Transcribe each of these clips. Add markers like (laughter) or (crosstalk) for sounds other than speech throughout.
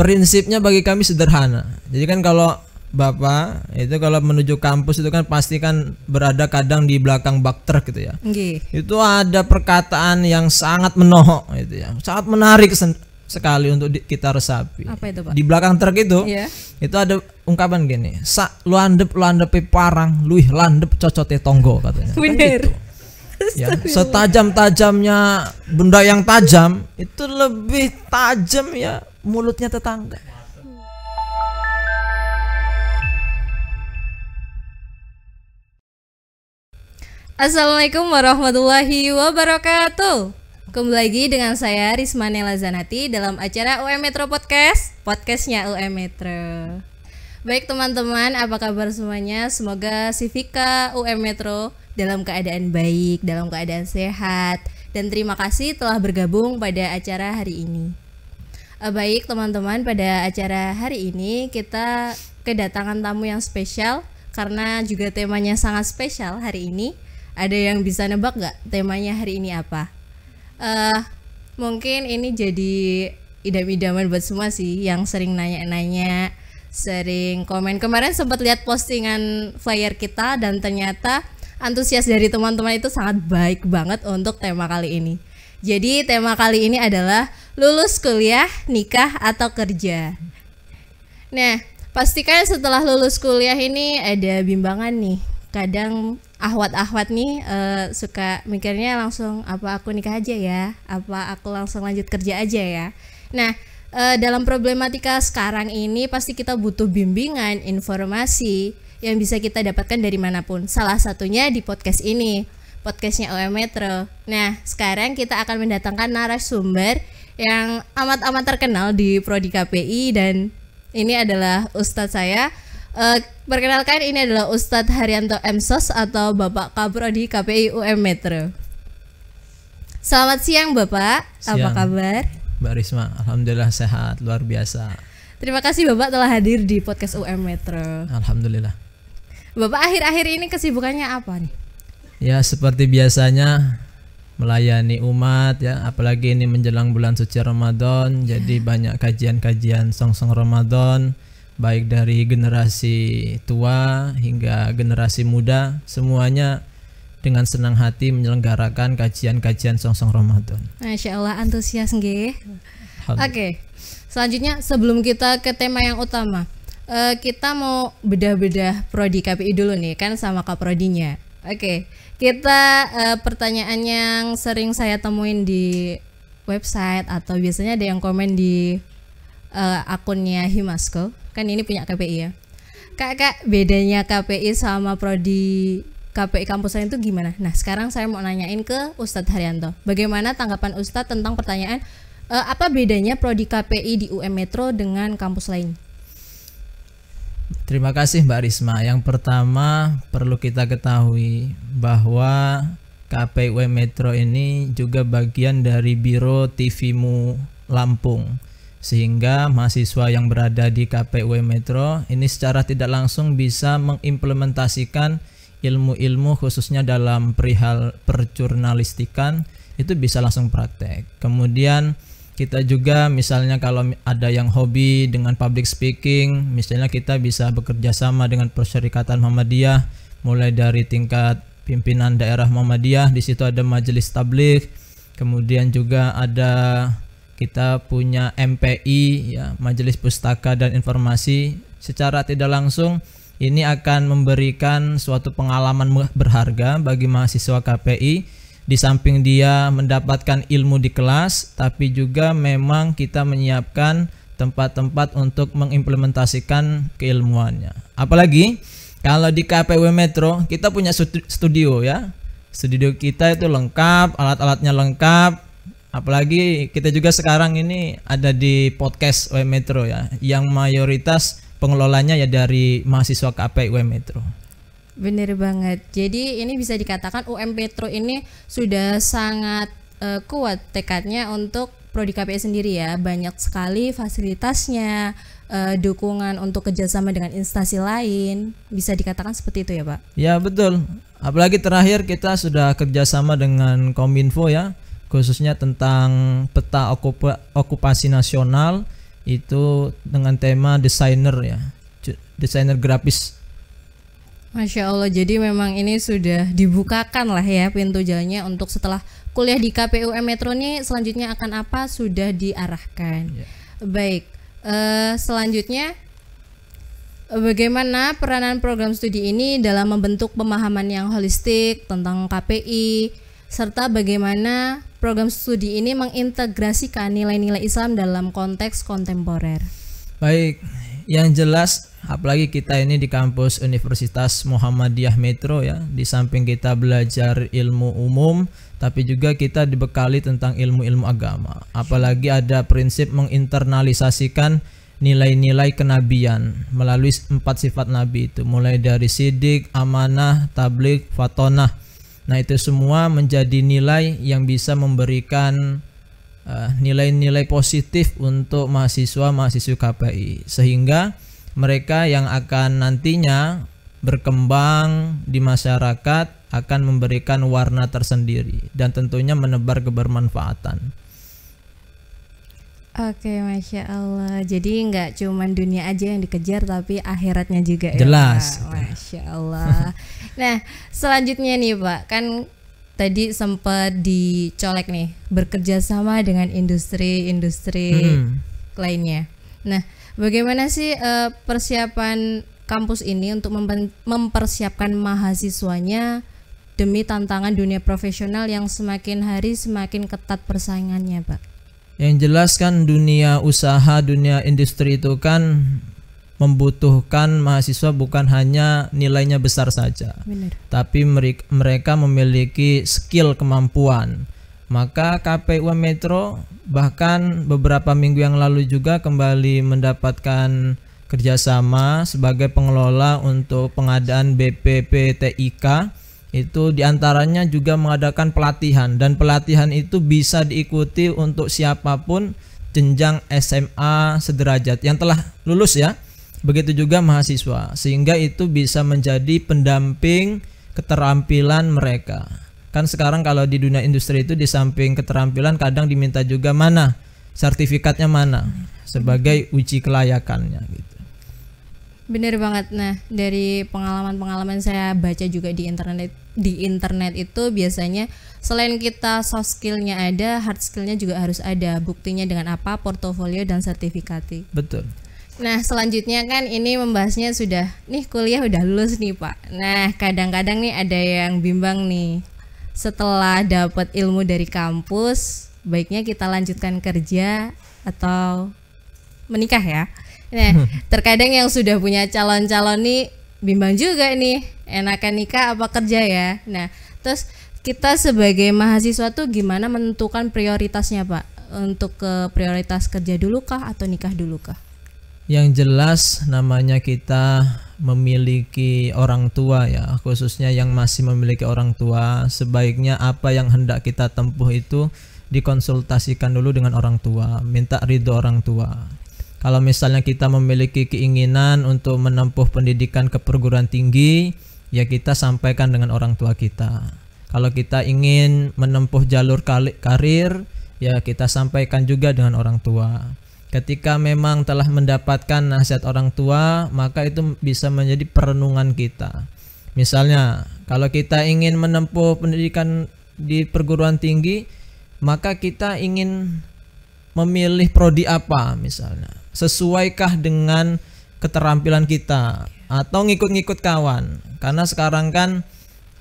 prinsipnya bagi kami sederhana jadi kan kalau Bapak itu kalau menuju kampus itu kan pasti kan berada kadang di belakang bak truk gitu ya. Gih. Itu ada perkataan yang sangat menohok itu ya. Sangat menarik sekali untuk di, kita resapi. Apa itu, Pak? Di belakang truk itu, yeah. itu ada ungkapan gini, sa luandep luandep parang, luih landep cocote tonggo katanya. Kan gitu. (laughs) ya, setajam-tajamnya benda yang tajam itu lebih tajam ya mulutnya tetangga. Assalamualaikum warahmatullahi wabarakatuh. Kembali lagi dengan saya Risma Nela Zanati dalam acara UM Metro Podcast, podcastnya UM Metro. Baik teman-teman, apa kabar semuanya? Semoga Sivika UM Metro dalam keadaan baik, dalam keadaan sehat. Dan terima kasih telah bergabung pada acara hari ini. Eh, baik teman-teman pada acara hari ini kita kedatangan tamu yang spesial karena juga temanya sangat spesial hari ini. Ada yang bisa nebak nggak temanya hari ini apa? Uh, mungkin ini jadi idam-idaman buat semua sih yang sering nanya-nanya, sering komen. Kemarin sempat lihat postingan flyer kita dan ternyata antusias dari teman-teman itu sangat baik banget untuk tema kali ini. Jadi tema kali ini adalah lulus kuliah, nikah atau kerja. Nah, pastikan setelah lulus kuliah ini ada bimbangan nih. Kadang ahwat-ahwat nih uh, suka mikirnya langsung apa aku nikah aja ya, apa aku langsung lanjut kerja aja ya. Nah, uh, dalam problematika sekarang ini pasti kita butuh bimbingan, informasi yang bisa kita dapatkan dari manapun. Salah satunya di podcast ini podcastnya OM Metro. Nah, sekarang kita akan mendatangkan narasumber yang amat-amat terkenal di Prodi KPI dan ini adalah Ustadz saya. E, perkenalkan ini adalah Ustadz Haryanto Emsos atau Bapak Kaprodi KPI UM Metro. Selamat siang Bapak, siang. apa kabar? Mbak Risma, Alhamdulillah sehat, luar biasa. Terima kasih Bapak telah hadir di podcast UM Metro. Alhamdulillah. Bapak akhir-akhir ini kesibukannya apa nih? ya seperti biasanya melayani umat ya apalagi ini menjelang bulan suci Ramadan yeah. jadi ya. banyak kajian-kajian song-song Ramadan baik dari generasi tua hingga generasi muda semuanya dengan senang hati menyelenggarakan kajian-kajian song-song Ramadan. Masya Allah antusias Oke. Okay. Selanjutnya sebelum kita ke tema yang utama, eh, kita mau bedah-bedah prodi KPI dulu nih kan sama kaprodinya Oke. Okay kita uh, pertanyaan yang sering saya temuin di website atau biasanya ada yang komen di uh, akunnya Himasko kan ini punya KPI ya kak kak bedanya KPI sama prodi KPI kampus lain itu gimana nah sekarang saya mau nanyain ke Ustadz Haryanto bagaimana tanggapan Ustadz tentang pertanyaan uh, apa bedanya prodi KPI di UM Metro dengan kampus lain Terima kasih Mbak Risma. Yang pertama perlu kita ketahui bahwa KPU Metro ini juga bagian dari Biro TVMU Lampung. Sehingga mahasiswa yang berada di KPU Metro ini secara tidak langsung bisa mengimplementasikan ilmu-ilmu khususnya dalam perihal perjurnalistikan itu bisa langsung praktek. Kemudian kita juga misalnya kalau ada yang hobi dengan public speaking misalnya kita bisa bekerja sama dengan perserikatan Muhammadiyah mulai dari tingkat pimpinan daerah Muhammadiyah di situ ada majelis tablik kemudian juga ada kita punya MPI ya majelis pustaka dan informasi secara tidak langsung ini akan memberikan suatu pengalaman berharga bagi mahasiswa KPI di samping dia mendapatkan ilmu di kelas, tapi juga memang kita menyiapkan tempat-tempat untuk mengimplementasikan keilmuannya. Apalagi kalau di KPW Metro kita punya studio ya. Studio kita itu lengkap, alat-alatnya lengkap. Apalagi kita juga sekarang ini ada di podcast W Metro ya, yang mayoritas pengelolanya ya dari mahasiswa KPW Metro. Bener banget. Jadi ini bisa dikatakan UM Petro ini sudah sangat uh, kuat tekadnya untuk prodi KPI sendiri ya banyak sekali fasilitasnya uh, dukungan untuk kerjasama dengan instansi lain bisa dikatakan seperti itu ya pak ya betul apalagi terakhir kita sudah kerjasama dengan Kominfo ya khususnya tentang peta okupa okupasi nasional itu dengan tema desainer ya desainer grafis Masya Allah, jadi memang ini sudah dibukakan lah ya pintu jalannya untuk setelah kuliah di KPUM Metro ini selanjutnya akan apa sudah diarahkan. Ya. Baik, uh, selanjutnya bagaimana peranan program studi ini dalam membentuk pemahaman yang holistik tentang KPI serta bagaimana program studi ini mengintegrasikan nilai-nilai Islam dalam konteks kontemporer. Baik, yang jelas apalagi kita ini di kampus Universitas Muhammadiyah Metro ya di samping kita belajar ilmu umum tapi juga kita dibekali tentang ilmu-ilmu agama apalagi ada prinsip menginternalisasikan nilai-nilai kenabian melalui empat sifat nabi itu mulai dari sidik, amanah, tablik, fatonah nah itu semua menjadi nilai yang bisa memberikan eh, nilai-nilai uh, positif untuk mahasiswa mahasiswa KPI sehingga mereka yang akan nantinya berkembang di masyarakat akan memberikan warna tersendiri dan tentunya menebar kebermanfaatan. Oke, masya Allah. Jadi nggak cuma dunia aja yang dikejar, tapi akhiratnya juga ya. Jelas. Pak. Masya Allah. (laughs) nah, selanjutnya nih Pak, kan tadi sempat dicolek nih, bekerja sama dengan industri-industri hmm. lainnya. Nah, Bagaimana sih uh, persiapan kampus ini untuk mempersiapkan mahasiswanya demi tantangan dunia profesional yang semakin hari semakin ketat persaingannya, Pak? Yang jelas kan dunia usaha, dunia industri itu kan membutuhkan mahasiswa bukan hanya nilainya besar saja, Benar. tapi mereka memiliki skill kemampuan maka KPU Metro bahkan beberapa minggu yang lalu juga kembali mendapatkan kerjasama sebagai pengelola untuk pengadaan BPPTIK itu diantaranya juga mengadakan pelatihan dan pelatihan itu bisa diikuti untuk siapapun jenjang SMA sederajat yang telah lulus ya begitu juga mahasiswa sehingga itu bisa menjadi pendamping keterampilan mereka kan sekarang kalau di dunia industri itu di samping keterampilan kadang diminta juga mana sertifikatnya mana sebagai uji kelayakannya gitu. Bener banget. Nah, dari pengalaman-pengalaman saya baca juga di internet di internet itu biasanya selain kita soft skillnya ada, hard skillnya juga harus ada. Buktinya dengan apa? Portofolio dan sertifikat. Betul. Nah, selanjutnya kan ini membahasnya sudah nih kuliah udah lulus nih, Pak. Nah, kadang-kadang nih ada yang bimbang nih setelah dapat ilmu dari kampus baiknya kita lanjutkan kerja atau menikah ya. Nah, hmm. terkadang yang sudah punya calon-calon nih bimbang juga nih, enakan nikah apa kerja ya. Nah, terus kita sebagai mahasiswa tuh gimana menentukan prioritasnya, Pak? Untuk ke prioritas kerja dulu kah atau nikah dulu kah? Yang jelas namanya kita memiliki orang tua ya khususnya yang masih memiliki orang tua sebaiknya apa yang hendak kita tempuh itu dikonsultasikan dulu dengan orang tua minta ridho orang tua kalau misalnya kita memiliki keinginan untuk menempuh pendidikan ke perguruan tinggi ya kita sampaikan dengan orang tua kita kalau kita ingin menempuh jalur karir ya kita sampaikan juga dengan orang tua ketika memang telah mendapatkan nasihat orang tua, maka itu bisa menjadi perenungan kita. Misalnya, kalau kita ingin menempuh pendidikan di perguruan tinggi, maka kita ingin memilih prodi apa misalnya. Sesuaikah dengan keterampilan kita atau ngikut-ngikut kawan? Karena sekarang kan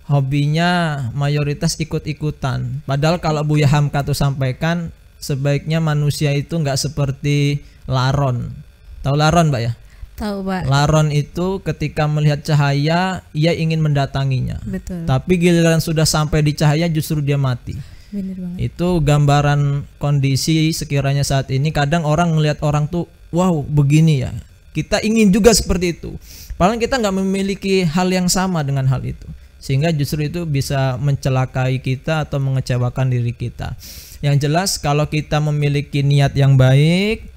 hobinya mayoritas ikut-ikutan. Padahal kalau Buya Hamka tuh sampaikan sebaiknya manusia itu nggak seperti laron. Tahu laron, Mbak ya? Tahu, Pak. Laron itu ketika melihat cahaya, ia ingin mendatanginya. Betul. Tapi giliran sudah sampai di cahaya justru dia mati. Benar banget. Itu gambaran kondisi sekiranya saat ini kadang orang melihat orang tuh, "Wow, begini ya." Kita ingin juga seperti itu. Paling kita nggak memiliki hal yang sama dengan hal itu sehingga justru itu bisa mencelakai kita atau mengecewakan diri kita. Yang jelas kalau kita memiliki niat yang baik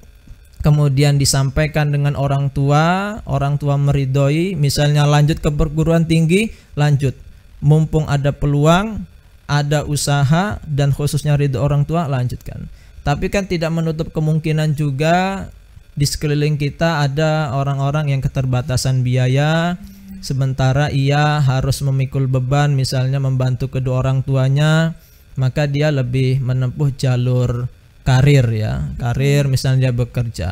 kemudian disampaikan dengan orang tua, orang tua meridoi, misalnya lanjut ke perguruan tinggi, lanjut. Mumpung ada peluang, ada usaha dan khususnya ridho orang tua lanjutkan. Tapi kan tidak menutup kemungkinan juga di sekeliling kita ada orang-orang yang keterbatasan biaya, sementara ia harus memikul beban misalnya membantu kedua orang tuanya maka dia lebih menempuh jalur karir ya karir misalnya dia bekerja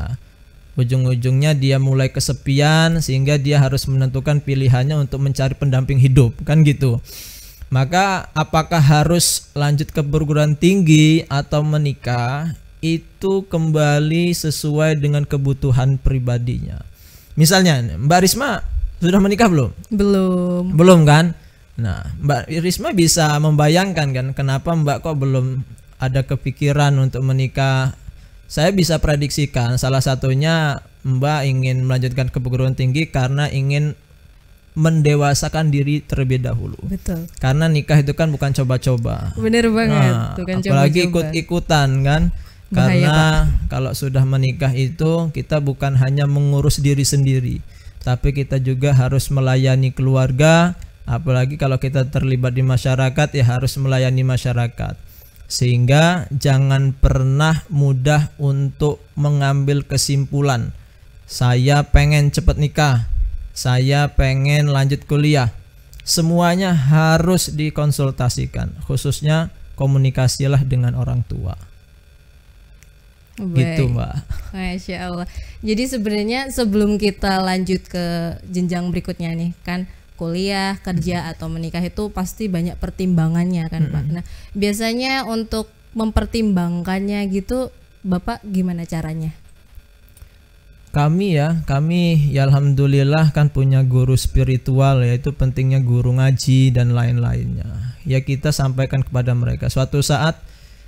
ujung-ujungnya dia mulai kesepian sehingga dia harus menentukan pilihannya untuk mencari pendamping hidup kan gitu maka apakah harus lanjut ke perguruan tinggi atau menikah itu kembali sesuai dengan kebutuhan pribadinya misalnya Mbak Risma sudah menikah belum? Belum. Belum kan? Nah, Mbak Risma bisa membayangkan kan kenapa Mbak kok belum ada kepikiran untuk menikah? Saya bisa prediksikan salah satunya Mbak ingin melanjutkan ke perguruan tinggi karena ingin mendewasakan diri terlebih dahulu. Betul. Karena nikah itu kan bukan coba-coba. Bener banget. Nah, bukan apalagi ikut-ikutan kan. Karena Bahaya, kalau sudah menikah itu kita bukan hanya mengurus diri sendiri, tapi kita juga harus melayani keluarga apalagi kalau kita terlibat di masyarakat ya harus melayani masyarakat sehingga jangan pernah mudah untuk mengambil kesimpulan saya pengen cepat nikah saya pengen lanjut kuliah semuanya harus dikonsultasikan khususnya komunikasilah dengan orang tua gitu mbak. Masya Allah. Jadi sebenarnya sebelum kita lanjut ke jenjang berikutnya nih kan kuliah, kerja hmm. atau menikah itu pasti banyak pertimbangannya kan hmm. Pak. Nah, biasanya untuk mempertimbangkannya gitu Bapak gimana caranya? Kami ya, kami ya alhamdulillah kan punya guru spiritual yaitu pentingnya guru ngaji dan lain-lainnya. Ya kita sampaikan kepada mereka suatu saat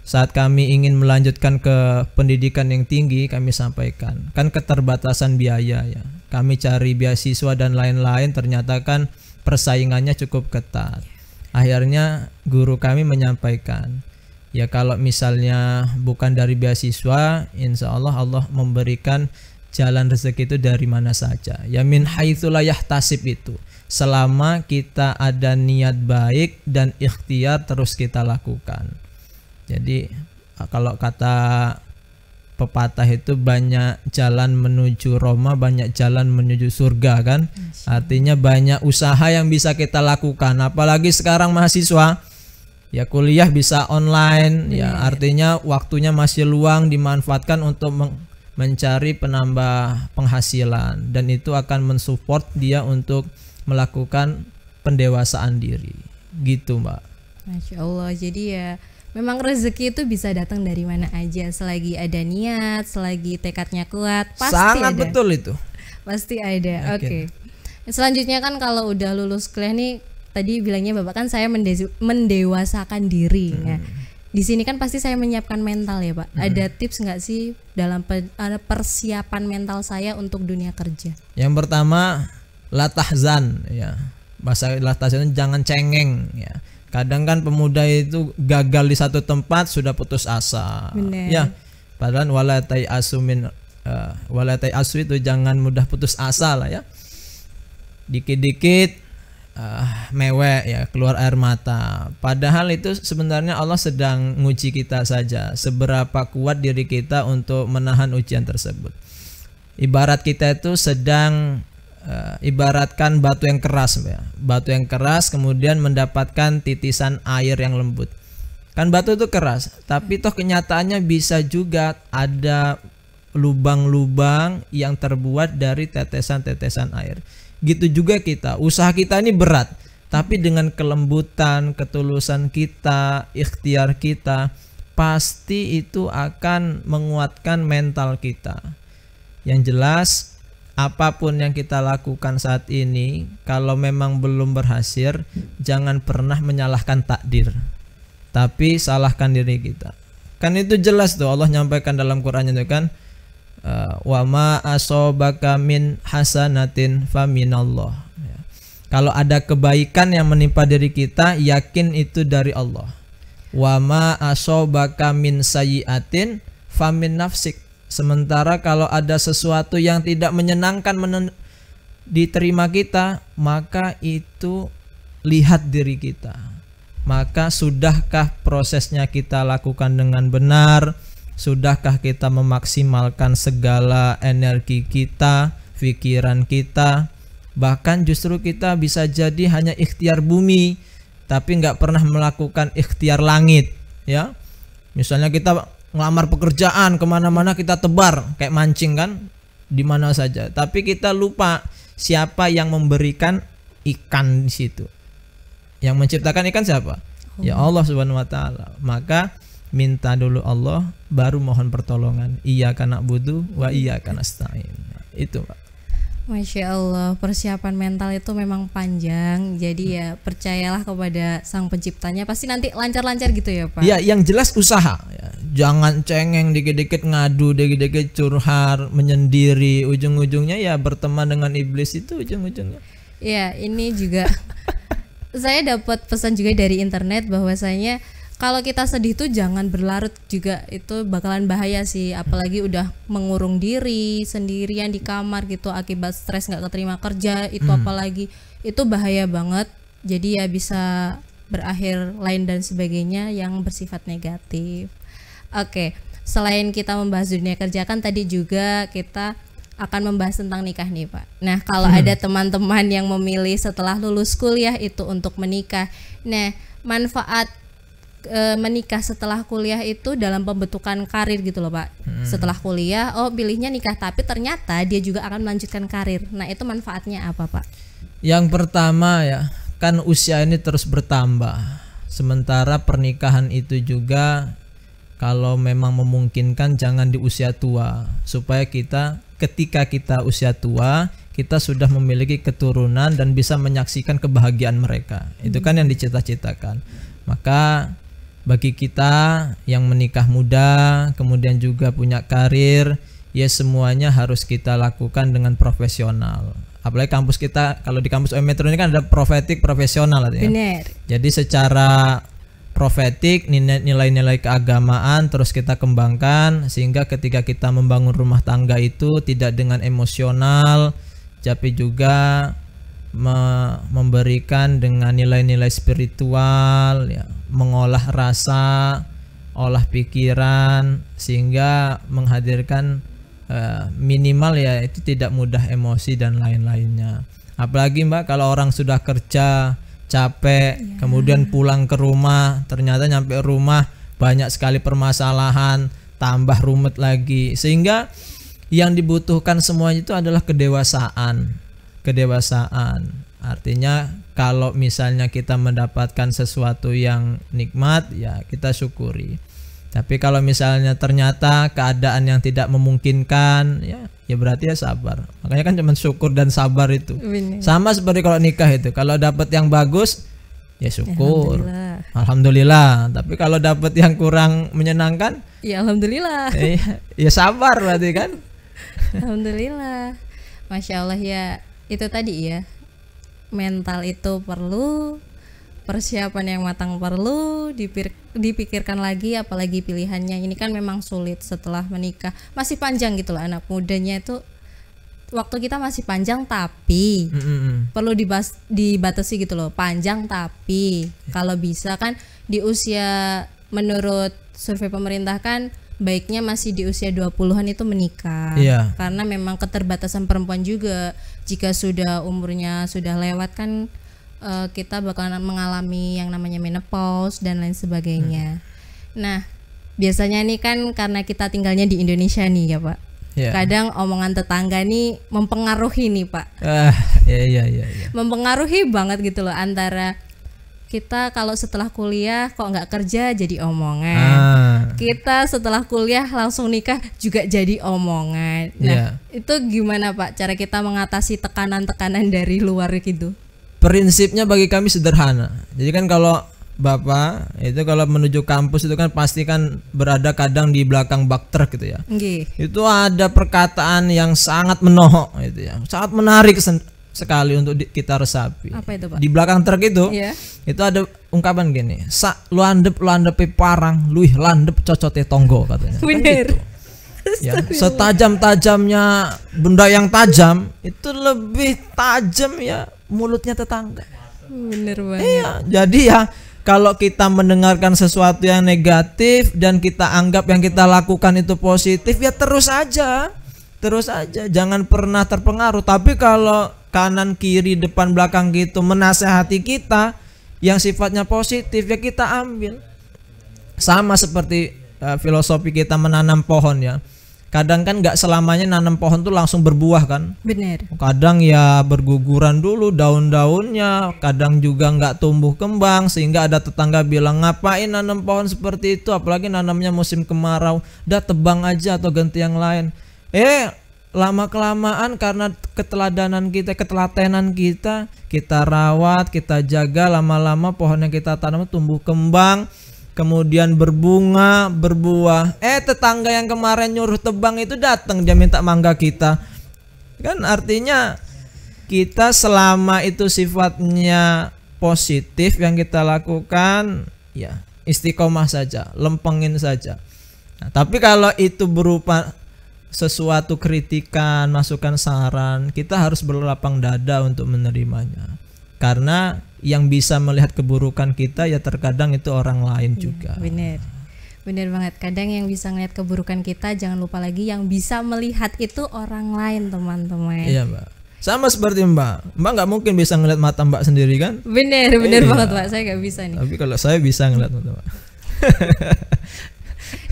saat kami ingin melanjutkan ke pendidikan yang tinggi kami sampaikan kan keterbatasan biaya ya kami cari beasiswa dan lain-lain ternyata kan persaingannya cukup ketat akhirnya guru kami menyampaikan ya kalau misalnya bukan dari beasiswa insya Allah Allah memberikan jalan rezeki itu dari mana saja ya min haitsulayah tasib itu selama kita ada niat baik dan ikhtiar terus kita lakukan jadi eh, kalau kata pepatah itu banyak jalan menuju Roma, banyak jalan menuju surga kan. Artinya banyak usaha yang bisa kita lakukan. Apalagi sekarang mahasiswa ya kuliah bisa online ya iya, iya. artinya waktunya masih luang dimanfaatkan untuk mencari penambah penghasilan dan itu akan mensupport dia untuk melakukan pendewasaan diri gitu mbak Masya Allah jadi ya memang rezeki itu bisa datang dari mana aja selagi ada niat selagi tekadnya kuat pasti sangat ada. betul itu pasti ada oke okay. selanjutnya kan kalau udah lulus kuliah nih tadi bilangnya bapak kan saya mendewasakan diri hmm. ya di sini kan pasti saya menyiapkan mental ya pak hmm. ada tips nggak sih dalam persiapan mental saya untuk dunia kerja yang pertama latahzan ya bahasa latahzan jangan cengeng ya Kadang kan pemuda itu gagal di satu tempat sudah putus asa. Bener. Ya. Padahal walatay asumin uh, eh, walatay asu itu jangan mudah putus asa lah ya. Dikit-dikit uh, mewek ya, keluar air mata. Padahal itu sebenarnya Allah sedang nguji kita saja seberapa kuat diri kita untuk menahan ujian tersebut. Ibarat kita itu sedang uh, ibaratkan batu yang keras ya. Batu yang keras kemudian mendapatkan titisan air yang lembut. Kan batu itu keras, tapi toh kenyataannya bisa juga ada lubang-lubang yang terbuat dari tetesan-tetesan air. Gitu juga kita, usaha kita ini berat, tapi dengan kelembutan, ketulusan kita, ikhtiar kita, pasti itu akan menguatkan mental kita. Yang jelas apapun yang kita lakukan saat ini, kalau memang belum berhasil, jangan pernah menyalahkan takdir. Tapi salahkan diri kita. Kan itu jelas tuh Allah nyampaikan dalam Quran itu kan eh, wa ma asobaka min hasanatin faminallah. Ya. Kalau ada kebaikan yang menimpa diri kita, yakin itu dari Allah. Wa ma asobaka min sayiatin famin nafsik Sementara kalau ada sesuatu yang tidak menyenangkan menen diterima kita, maka itu lihat diri kita. Maka sudahkah prosesnya kita lakukan dengan benar? Sudahkah kita memaksimalkan segala energi kita, pikiran kita? Bahkan justru kita bisa jadi hanya ikhtiar bumi, tapi nggak pernah melakukan ikhtiar langit. Ya, misalnya kita ngelamar pekerjaan kemana-mana kita tebar kayak mancing kan di mana saja tapi kita lupa siapa yang memberikan ikan di situ yang menciptakan ikan siapa oh. ya Allah subhanahu wa taala maka minta dulu Allah baru mohon pertolongan iya karena butuh wa iya karena stain itu pak Masya Allah, persiapan mental itu memang panjang. Jadi ya percayalah kepada sang penciptanya, pasti nanti lancar-lancar gitu ya Pak. Ya, yang jelas usaha jangan cengeng dikit-dikit ngadu dikit-dikit curhat menyendiri ujung-ujungnya ya berteman dengan iblis itu ujung-ujungnya ya ini juga (laughs) saya dapat pesan juga dari internet bahwasanya kalau kita sedih tuh jangan berlarut juga itu bakalan bahaya sih apalagi hmm. udah mengurung diri sendirian di kamar gitu akibat stres nggak keterima kerja itu hmm. apalagi itu bahaya banget jadi ya bisa berakhir lain dan sebagainya yang bersifat negatif. Oke, selain kita membahas dunia kerja kan tadi juga kita akan membahas tentang nikah nih Pak. Nah kalau hmm. ada teman-teman yang memilih setelah lulus kuliah itu untuk menikah, nah manfaat e, menikah setelah kuliah itu dalam pembentukan karir gitu loh Pak. Hmm. Setelah kuliah, oh pilihnya nikah tapi ternyata dia juga akan melanjutkan karir. Nah itu manfaatnya apa Pak? Yang pertama ya kan usia ini terus bertambah, sementara pernikahan itu juga kalau memang memungkinkan jangan di usia tua supaya kita ketika kita usia tua kita sudah memiliki keturunan dan bisa menyaksikan kebahagiaan mereka itu kan yang dicita-citakan maka bagi kita yang menikah muda kemudian juga punya karir ya semuanya harus kita lakukan dengan profesional apalagi kampus kita kalau di kampus Metro ini kan ada profetik profesional ya. Jadi secara profetik, nilai-nilai keagamaan terus kita kembangkan sehingga ketika kita membangun rumah tangga itu tidak dengan emosional, tapi juga me memberikan dengan nilai-nilai spiritual, ya, mengolah rasa, olah pikiran sehingga menghadirkan uh, minimal ya itu tidak mudah emosi dan lain-lainnya. Apalagi Mbak kalau orang sudah kerja capek yeah. kemudian pulang ke rumah ternyata nyampe rumah banyak sekali permasalahan tambah rumit lagi sehingga yang dibutuhkan semuanya itu adalah kedewasaan kedewasaan artinya kalau misalnya kita mendapatkan sesuatu yang nikmat ya kita syukuri tapi kalau misalnya ternyata keadaan yang tidak memungkinkan, ya, ya berarti ya sabar. Makanya kan cuma syukur dan sabar itu. Bini. Sama seperti kalau nikah itu, kalau dapat yang bagus, ya syukur. Alhamdulillah. alhamdulillah. Tapi kalau dapat yang kurang menyenangkan, ya alhamdulillah. Eh, ya, ya sabar berarti kan. (laughs) alhamdulillah. Masya Allah ya, itu tadi ya mental itu perlu persiapan yang matang perlu dipir dipikirkan lagi apalagi pilihannya ini kan memang sulit setelah menikah masih panjang gitu loh anak mudanya itu waktu kita masih panjang tapi mm -hmm. perlu dibas dibatasi gitu loh panjang tapi yeah. kalau bisa kan di usia menurut survei pemerintah kan baiknya masih di usia 20-an itu menikah. Iya. Karena memang keterbatasan perempuan juga jika sudah umurnya sudah lewat kan uh, kita bakalan mengalami yang namanya menopause dan lain sebagainya. Hmm. Nah, biasanya ini kan karena kita tinggalnya di Indonesia nih ya Pak. Yeah. Kadang omongan tetangga nih mempengaruhi nih Pak. Uh, iya iya iya. iya. mempengaruhi banget gitu loh antara kita kalau setelah kuliah kok nggak kerja jadi omongan. Ah. Kita setelah kuliah langsung nikah juga jadi omongan. Nah, yeah. itu gimana Pak cara kita mengatasi tekanan-tekanan dari luar gitu? prinsipnya bagi kami sederhana jadi kan kalau Bapak itu kalau menuju kampus itu kan pasti kan berada kadang di belakang bak truk gitu ya. Gih. Itu ada perkataan yang sangat menohok itu ya. Sangat menarik sekali untuk di, kita resapi. Apa itu, Pak? Di belakang truk itu, yeah. itu ada ungkapan gini, sak landep landepe parang, luih landep cocote tonggo katanya. Kan gitu ya, setajam-tajamnya benda yang tajam itu lebih tajam ya mulutnya tetangga. Bener banget. Iya, jadi ya kalau kita mendengarkan sesuatu yang negatif dan kita anggap yang kita lakukan itu positif ya terus aja. Terus aja, jangan pernah terpengaruh. Tapi kalau kanan kiri depan belakang gitu menasehati kita yang sifatnya positif ya kita ambil. Sama seperti uh, filosofi kita menanam pohon ya kadang kan nggak selamanya nanam pohon tuh langsung berbuah kan bener kadang ya berguguran dulu daun-daunnya kadang juga nggak tumbuh kembang sehingga ada tetangga bilang ngapain nanam pohon seperti itu apalagi nanamnya musim kemarau udah tebang aja atau ganti yang lain eh lama kelamaan karena keteladanan kita ketelatenan kita kita rawat kita jaga lama-lama pohon yang kita tanam tumbuh kembang kemudian berbunga, berbuah. Eh tetangga yang kemarin nyuruh tebang itu datang dia minta mangga kita. Kan artinya kita selama itu sifatnya positif yang kita lakukan ya istiqomah saja, lempengin saja. Nah, tapi kalau itu berupa sesuatu kritikan, masukan saran, kita harus berlapang dada untuk menerimanya. Karena yang bisa melihat keburukan kita ya terkadang itu orang lain ya, juga. Bener, Benar banget. Kadang yang bisa melihat keburukan kita jangan lupa lagi yang bisa melihat itu orang lain, teman-teman. Iya, Mbak. Sama seperti Mbak. Mbak nggak mungkin bisa ngeliat mata Mbak sendiri kan? Bener, bener eh, banget mbak. Saya nggak bisa nih. Tapi kalau saya bisa ngeliat mata Mbak. (laughs)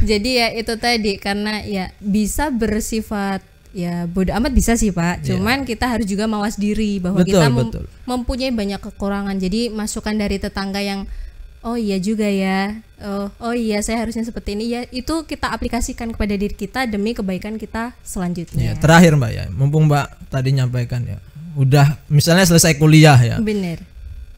Jadi ya itu tadi karena ya bisa bersifat ya bodoh amat bisa sih pak iya. cuman yeah. kita harus juga mawas diri bahwa betul, kita mem betul. mempunyai banyak kekurangan jadi masukan dari tetangga yang oh iya juga ya oh oh iya saya harusnya seperti ini ya itu kita aplikasikan kepada diri kita demi kebaikan kita selanjutnya yeah, terakhir mbak ya mumpung mbak tadi nyampaikan ya udah misalnya selesai kuliah ya bener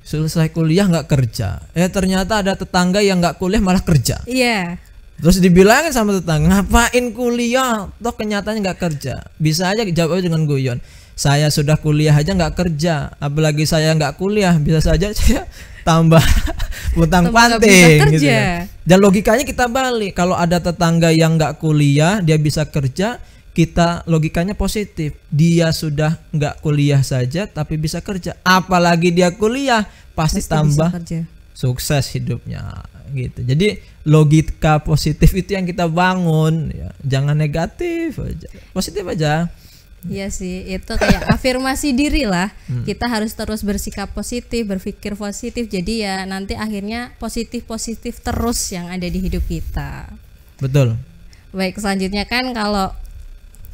selesai kuliah nggak kerja eh ternyata ada tetangga yang nggak kuliah malah kerja iya yeah Terus dibilangin sama tetangga, ngapain kuliah? Toh kenyataannya nggak kerja. Bisa aja jawabnya dengan guyon. Saya sudah kuliah aja nggak kerja, apalagi saya nggak kuliah, bisa saja (laughs) saya tambah (laughs) utang panting gitu. Ya. Dan logikanya kita balik. Kalau ada tetangga yang nggak kuliah, dia bisa kerja, kita logikanya positif. Dia sudah nggak kuliah saja, tapi bisa kerja. Apalagi dia kuliah, pasti, pasti tambah sukses hidupnya gitu. Jadi logika positif itu yang kita bangun, ya. jangan negatif aja, positif aja. Iya sih, itu kayak (laughs) afirmasi diri lah. Hmm. Kita harus terus bersikap positif, berpikir positif. Jadi ya nanti akhirnya positif-positif terus yang ada di hidup kita. Betul. Baik, selanjutnya kan kalau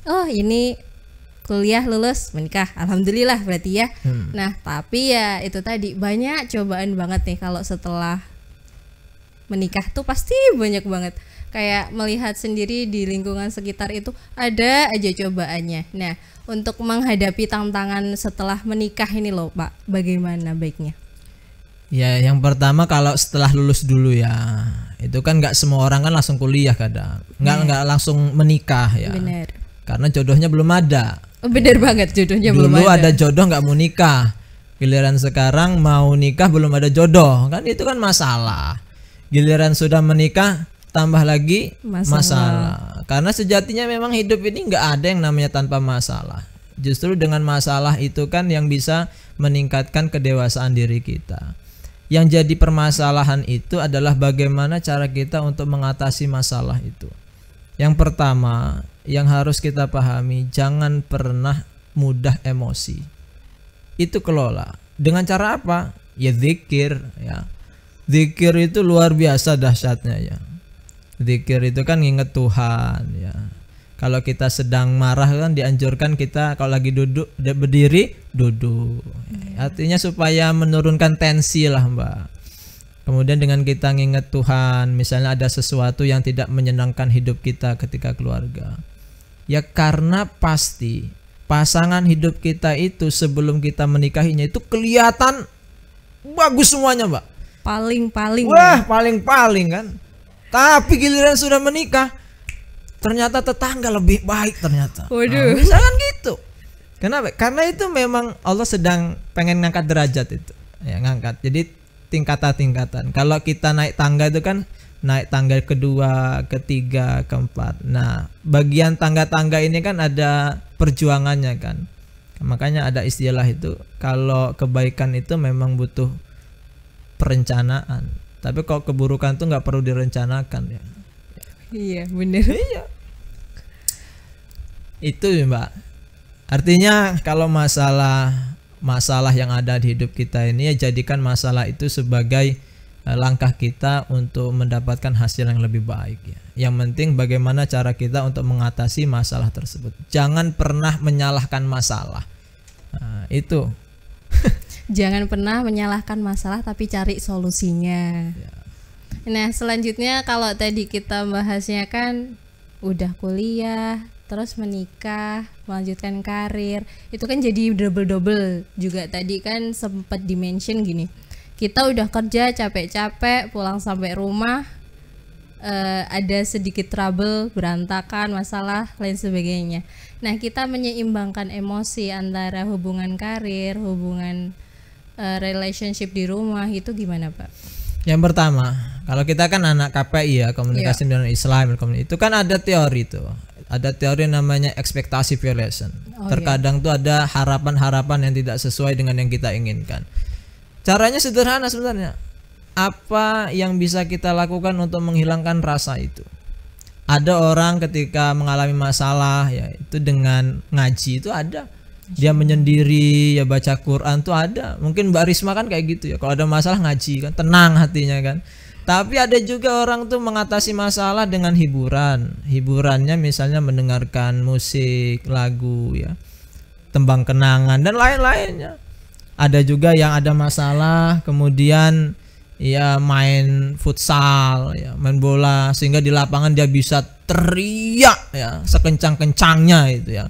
oh ini kuliah lulus menikah alhamdulillah berarti ya hmm. nah tapi ya itu tadi banyak cobaan banget nih kalau setelah menikah tuh pasti banyak banget kayak melihat sendiri di lingkungan sekitar itu ada aja cobaannya. Nah, untuk menghadapi tantangan setelah menikah ini loh, Pak, bagaimana baiknya? Ya, yang pertama kalau setelah lulus dulu ya, itu kan nggak semua orang kan langsung kuliah kadang, nggak yeah. nggak langsung menikah ya. Bener. Karena jodohnya belum ada. Oh, Bener banget jodohnya dulu belum ada. Dulu ada jodoh nggak mau nikah, giliran sekarang mau nikah belum ada jodoh, kan itu kan masalah giliran sudah menikah tambah lagi masalah. masalah. Karena sejatinya memang hidup ini nggak ada yang namanya tanpa masalah. Justru dengan masalah itu kan yang bisa meningkatkan kedewasaan diri kita. Yang jadi permasalahan itu adalah bagaimana cara kita untuk mengatasi masalah itu. Yang pertama, yang harus kita pahami, jangan pernah mudah emosi. Itu kelola. Dengan cara apa? Ya zikir, ya Zikir itu luar biasa dahsyatnya ya. Zikir itu kan nginget Tuhan ya. Kalau kita sedang marah kan dianjurkan kita kalau lagi duduk berdiri duduk. Artinya supaya menurunkan tensi lah Mbak. Kemudian dengan kita nginget Tuhan, misalnya ada sesuatu yang tidak menyenangkan hidup kita ketika keluarga. Ya karena pasti pasangan hidup kita itu sebelum kita menikahinya itu kelihatan bagus semuanya, Mbak. Paling-paling. Ya. Wah, paling-paling kan. Tapi giliran sudah menikah, ternyata tetangga lebih baik ternyata. Waduh. Nah, misalkan gitu. Kenapa? Karena itu memang Allah sedang pengen ngangkat derajat itu. Ya, ngangkat. Jadi tingkatan-tingkatan. Kalau kita naik tangga itu kan naik tangga kedua, ketiga, keempat. Nah, bagian tangga-tangga ini kan ada perjuangannya kan. Makanya ada istilah itu kalau kebaikan itu memang butuh perencanaan tapi kalau keburukan tuh nggak perlu direncanakan ya iya bener iya itu mbak artinya kalau masalah masalah yang ada di hidup kita ini ya jadikan masalah itu sebagai eh, langkah kita untuk mendapatkan hasil yang lebih baik ya. Yang penting bagaimana cara kita untuk mengatasi masalah tersebut. Jangan pernah menyalahkan masalah. Nah, itu jangan pernah menyalahkan masalah tapi cari solusinya ya. nah selanjutnya kalau tadi kita bahasnya kan udah kuliah terus menikah melanjutkan karir itu kan jadi double double juga tadi kan sempat dimention gini kita udah kerja capek-capek pulang sampai rumah uh, ada sedikit trouble, berantakan, masalah, lain sebagainya. Nah, kita menyeimbangkan emosi antara hubungan karir, hubungan Eh, relationship di rumah itu gimana pak? Yang pertama, kalau kita kan anak KPI ya komunikasi yeah. dengan Islam itu kan ada teori itu, ada teori namanya ekspektasi violation. Oh, iya. Terkadang iya. tuh ada harapan-harapan yang tidak sesuai dengan yang kita inginkan. Caranya sederhana sebenarnya. Apa yang bisa kita lakukan untuk menghilangkan rasa itu? Ada orang ketika mengalami masalah ya itu dengan ngaji itu ada dia menyendiri ya baca Quran tuh ada mungkin Mbak Risma kan kayak gitu ya kalau ada masalah ngaji kan tenang hatinya kan tapi ada juga orang tuh mengatasi masalah dengan hiburan hiburannya misalnya mendengarkan musik lagu ya tembang kenangan dan lain-lainnya ada juga yang ada masalah kemudian ya main futsal ya main bola sehingga di lapangan dia bisa teriak ya sekencang-kencangnya itu ya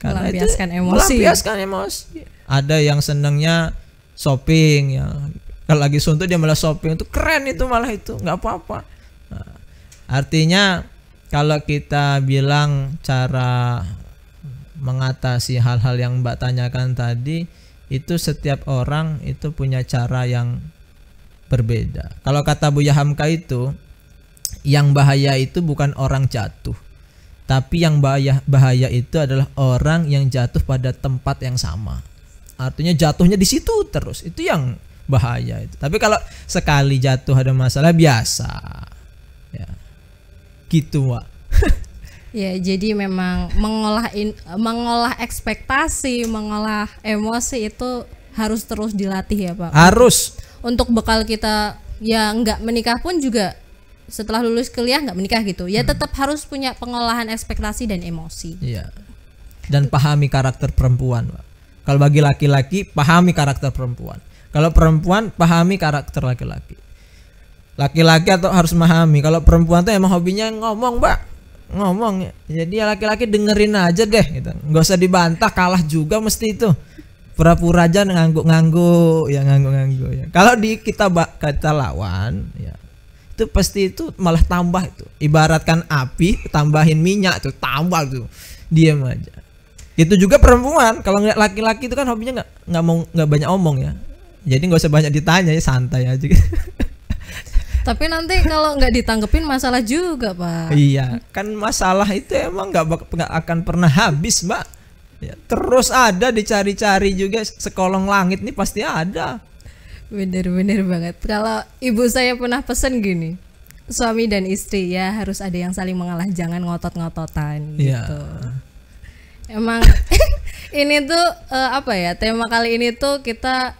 karena melampiaskan itu, emosi. Melampiaskan emosi. Ada yang senengnya shopping ya. Kalau lagi suntuk dia malah shopping itu keren itu malah itu nggak apa-apa. Nah, artinya kalau kita bilang cara mengatasi hal-hal yang Mbak tanyakan tadi itu setiap orang itu punya cara yang berbeda. Kalau kata Buya Hamka itu yang bahaya itu bukan orang jatuh tapi yang bahaya bahaya itu adalah orang yang jatuh pada tempat yang sama. Artinya jatuhnya di situ terus. Itu yang bahaya itu. Tapi kalau sekali jatuh ada masalah biasa. Ya. Gitu, Wak. (laughs) ya, jadi memang mengolah in, mengolah ekspektasi, mengolah emosi itu harus terus dilatih ya, Pak. Harus. Untuk bekal kita ya nggak menikah pun juga setelah lulus kuliah nggak menikah gitu ya hmm. tetap harus punya pengolahan ekspektasi dan emosi iya dan pahami karakter perempuan kalau bagi laki-laki pahami karakter perempuan kalau perempuan pahami karakter laki-laki laki-laki atau harus memahami kalau perempuan tuh emang hobinya ngomong Pak ngomong jadi ya laki-laki dengerin aja deh gitu nggak usah dibantah kalah juga mesti itu pura-pura aja ngangguk-ngangguk ya ngangguk-ngangguk ya kalau di kita kita lawan ya itu pasti itu malah tambah itu ibaratkan api tambahin minyak tuh tambah tuh diam aja itu juga perempuan kalau nggak laki-laki itu kan hobinya nggak nggak mau nggak banyak omong ya jadi nggak usah banyak ditanya ya santai aja tapi nanti kalau nggak ditanggepin masalah juga pak iya kan masalah itu emang nggak nggak akan pernah habis mbak ya, terus ada dicari-cari juga sekolong langit nih pasti ada Bener-bener banget. Kalau ibu saya pernah pesen gini, suami dan istri ya harus ada yang saling mengalah, jangan ngotot-ngototan iya. gitu. Yeah. Emang (laughs) ini tuh uh, apa ya tema kali ini tuh kita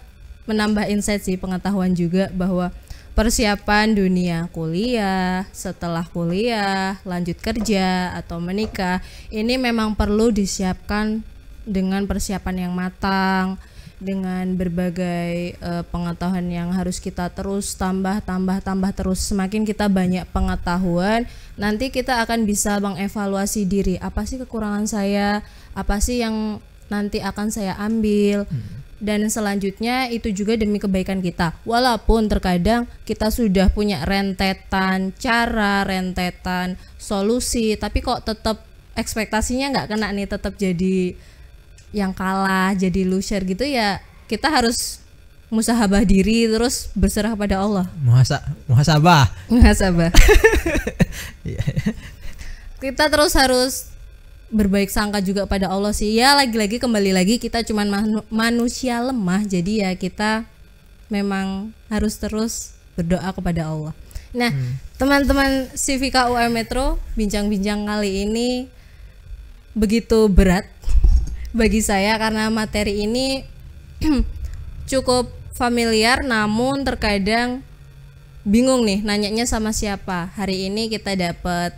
menambah insight sih pengetahuan juga bahwa persiapan dunia kuliah, setelah kuliah, lanjut kerja atau menikah, ini memang perlu disiapkan dengan persiapan yang matang dengan berbagai uh, pengetahuan yang harus kita terus tambah tambah tambah terus semakin kita banyak pengetahuan nanti kita akan bisa mengevaluasi diri apa sih kekurangan saya apa sih yang nanti akan saya ambil hmm. dan selanjutnya itu juga demi kebaikan kita walaupun terkadang kita sudah punya rentetan cara rentetan solusi tapi kok tetap ekspektasinya nggak kena nih tetap jadi yang kalah jadi loser gitu ya kita harus musahabah diri terus berserah pada Allah. Muhasa muhasabah. Muhasabah. (laughs) Iya. kita terus harus berbaik sangka juga pada Allah sih. Ya lagi-lagi kembali lagi kita cuman manu manusia lemah jadi ya kita memang harus terus berdoa kepada Allah. Nah, hmm. teman-teman hmm. CVKUM Metro bincang-bincang kali ini begitu berat bagi saya karena materi ini (clears throat) cukup familiar namun terkadang bingung nih nanyanya sama siapa. Hari ini kita dapat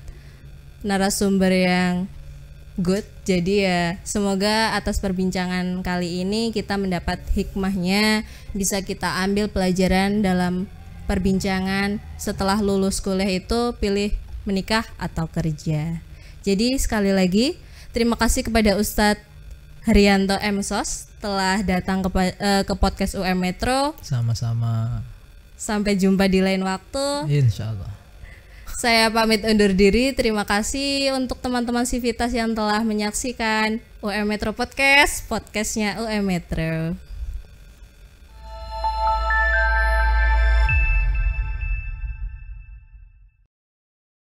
narasumber yang good. Jadi ya semoga atas perbincangan kali ini kita mendapat hikmahnya, bisa kita ambil pelajaran dalam perbincangan setelah lulus kuliah itu pilih menikah atau kerja. Jadi sekali lagi terima kasih kepada Ustadz Haryanto Msos telah datang ke, uh, ke podcast UM Metro. Sama-sama. Sampai jumpa di lain waktu. Insya Allah. Saya pamit undur diri. Terima kasih untuk teman-teman Sivitas yang telah menyaksikan UM Metro Podcast, podcastnya UM Metro.